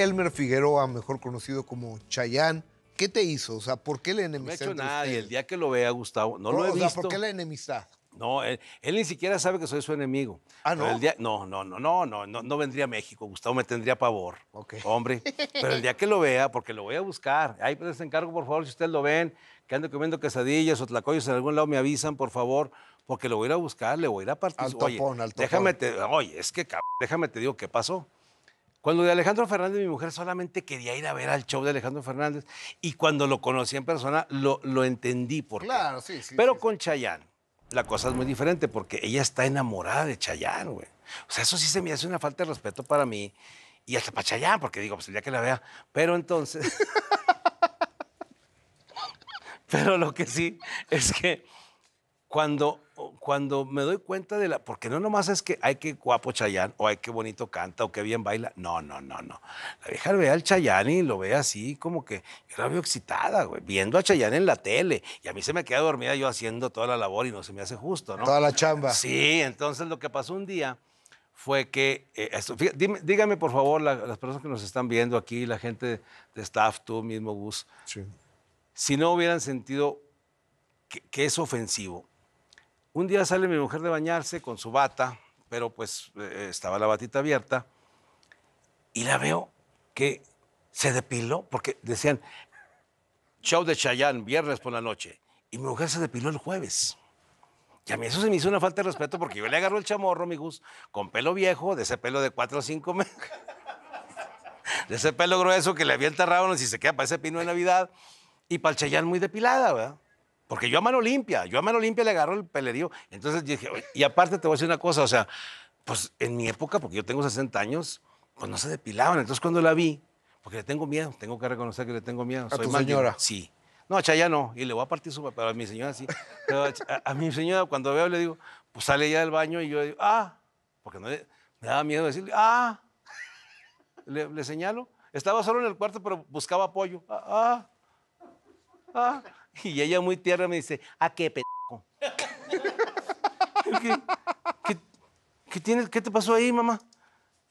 Elmer Figueroa, mejor conocido como Chayán. ¿Qué te hizo? O sea, ¿por qué la enemistad? No me ha hecho nada y el día que lo vea, Gustavo, no, lo he visto. ¿Por qué la enemistad? No, él, ni siquiera sabe que soy su enemigo. Ah, no. El día, no, no, no, no, no, no, no vendría a México. Gustavo me tendría pavor. Hombre. Pero el día que lo vea, porque lo voy a buscar. Ahí les encargo, por favor, si ustedes lo ven, que ando comiendo quesadillas o tlacoyos en algún lado, me avisan, por favor, porque lo voy a ir a buscar, le voy a ir a participar. Al topón, al topón. Déjame oye, es que cabrón, déjame te digo qué pasó. Cuando de Alejandro Fernández, mi mujer solamente quería ir a ver al show de Alejandro Fernández. Y cuando lo conocí en persona, lo, lo entendí por Claro, sí, sí. Pero con Chayanne, la cosa es muy diferente porque ella está enamorada de Chayanne, güey. O sea, eso sí se me hace una falta de respeto para mí y hasta para Chayanne, porque digo, pues el día que la vea. Pero entonces. Pero lo que sí es que cuando cuando me doy cuenta de la. Porque no nomás es que hay que guapo Chayán, o hay que bonito canta, o qué bien baila. No, no, no, no. La vieja ve al Chayán y lo ve así, como que. Yo la veo excitada, güey, viendo a Chayán en la tele. Y a mí se me queda dormida yo haciendo toda la labor y no se me hace justo, ¿no? Toda la chamba. Sí, entonces lo que pasó un día fue que, eh, dígame por favor, las personas que nos están viendo aquí, la gente de staff, tú mismo, Gus, si no hubieran sentido que, es ofensivo, un día sale mi mujer de bañarse con su bata, pero pues eh, estaba la batita abierta, y la veo que se depiló, porque decían, show de Chayán, viernes por la noche, y mi mujer se depiló el jueves. Y a mí eso se me hizo una falta de respeto porque yo le agarro el chamorro, mi Gus, con pelo viejo, de ese pelo de cuatro o cinco meses, de ese pelo grueso que le había enterrado y se queda para ese pino de Navidad, y para el Chayán muy depilada, ¿verdad? Porque yo a mano limpia, yo a mano limpia le agarro el pelerío. Entonces dije, y aparte te voy a decir una cosa, o sea, pues en mi época, porque yo tengo 60 años, pues no se depilaban. Entonces cuando la vi, porque le tengo miedo, tengo que reconocer que le tengo miedo. ¿A Soy tu señora? Sí. No, a Chaya no, y le voy a partir su pero a mi señora sí. a, mi señora cuando veo le digo, pues sale ya del baño y yo digo, ah, porque no me daba miedo decirle, ah, le, le, señalo. Estaba solo en el cuarto, pero buscaba apoyo. ah. ah. ah". Y ella muy tierna me dice, ¿a ah, qué pedo. ¿Qué, te pasó ahí, mamá?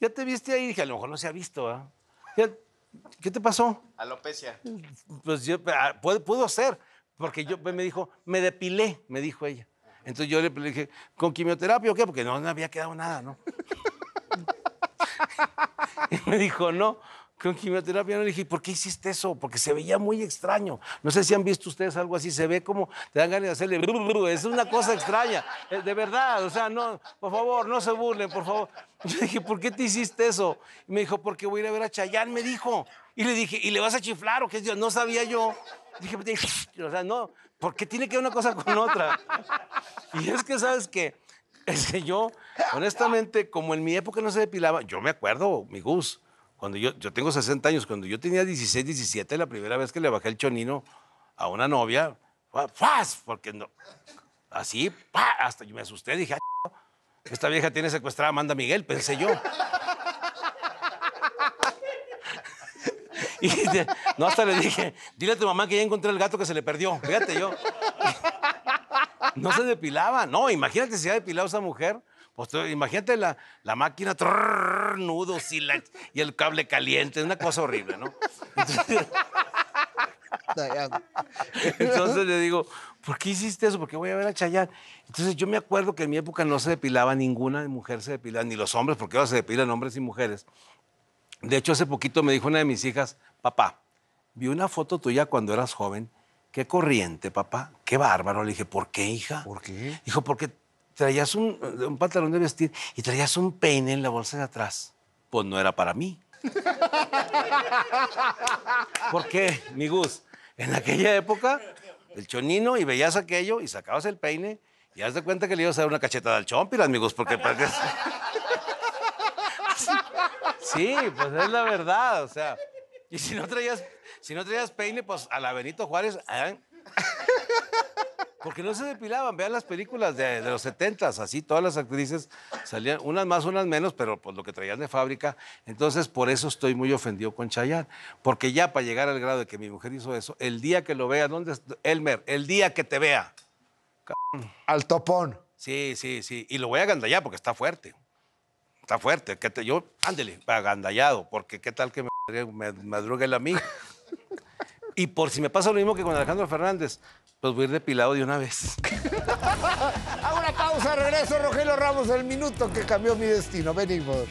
¿Ya te viste ahí? Dije, a lo mejor no se ha visto, ¿ah? ¿Qué te pasó? Alopecia. Pues yo, ah, pudo ser, porque yo me dijo, me depilé, me dijo ella. Entonces yo le, dije, ¿con quimioterapia o qué? Porque no, no había quedado nada, ¿no? y me dijo, no con quimioterapia. No le dije, ¿por qué hiciste eso? Porque se veía muy extraño. No sé si han visto ustedes algo así, se ve como te dan ganas de hacerle. es una cosa extraña, eh, de verdad. O sea, no, por favor, no se burlen, por favor. Yo dije, ¿por qué te hiciste eso? Y me dijo, porque voy a ir a ver a Chayán, me dijo. Y le dije, ¿y le vas a chiflar o qué? Yo no sabía yo. Dije, pues, o sea, no, ¿por qué tiene que ver una cosa con otra? Y es que, ¿sabes qué? Es que yo, honestamente, como en mi época no se depilaba, yo me acuerdo, mi Gus, cuando yo, yo tengo 60 años, cuando yo tenía 16, 17, la primera vez que le bajé el chonino a una novia, ¡faz! Porque no. Así, ¡pa! hasta yo me asusté, dije, esta vieja tiene secuestrada a Amanda Miguel, pensé yo. Y no, hasta le dije, dile a tu mamá que ya encontré el gato que se le perdió. Fíjate yo. No se depilaba. No, imagínate si ha depilado esa mujer imagínate la, la máquina, nudos y, y, el cable caliente, es una cosa horrible, ¿no? Entonces, le digo, ¿por qué hiciste eso? ¿Por qué voy a ver a Chayán. Entonces yo me acuerdo que en mi época no se depilaba ninguna mujer, se depilaba, ni los hombres, porque ahora se depilan hombres y mujeres. De hecho, hace poquito me dijo una de mis hijas, papá, vi una foto tuya cuando eras joven Qué corriente, papá. Qué bárbaro. Le dije, ¿por qué, hija? ¿Por qué? Dijo, porque traías eh, un, pantalón de vestir y traías un peine en la bolsa de atrás. Pues no era para mí. ¿Por qué, mi Gus? En aquella época, el chonino y veías aquello y sacabas el peine y haz de cuenta que le ibas a dar una cachetada al chompiras, amigos, porque... Pues sí, pues es la verdad, o sea... Y si no traías, si no traías peine, pues a la Benito Juárez... ¿eh? Porque no se depilaban, vean las películas de, los 70 así todas las actrices salían, unas más, unas menos, pero por pues, lo que traían de fábrica. Entonces, por eso estoy muy ofendido con Chayanne, porque ya para llegar al grado de que mi mujer hizo eso, el día que lo vea, ¿dónde? Elmer, el día que te vea. Al topón. Sí, sí, sí. Y lo voy a gandallar porque está fuerte. Está fuerte. Que yo, ándele, agandallado, porque qué tal que me, madrugue el a mí. Y por si me pasa lo mismo que con Alejandro Fernández, pues voy a ir depilado de una vez. Hago una pausa, regreso, Rogelio Ramos, el minuto que cambió mi destino. Venimos.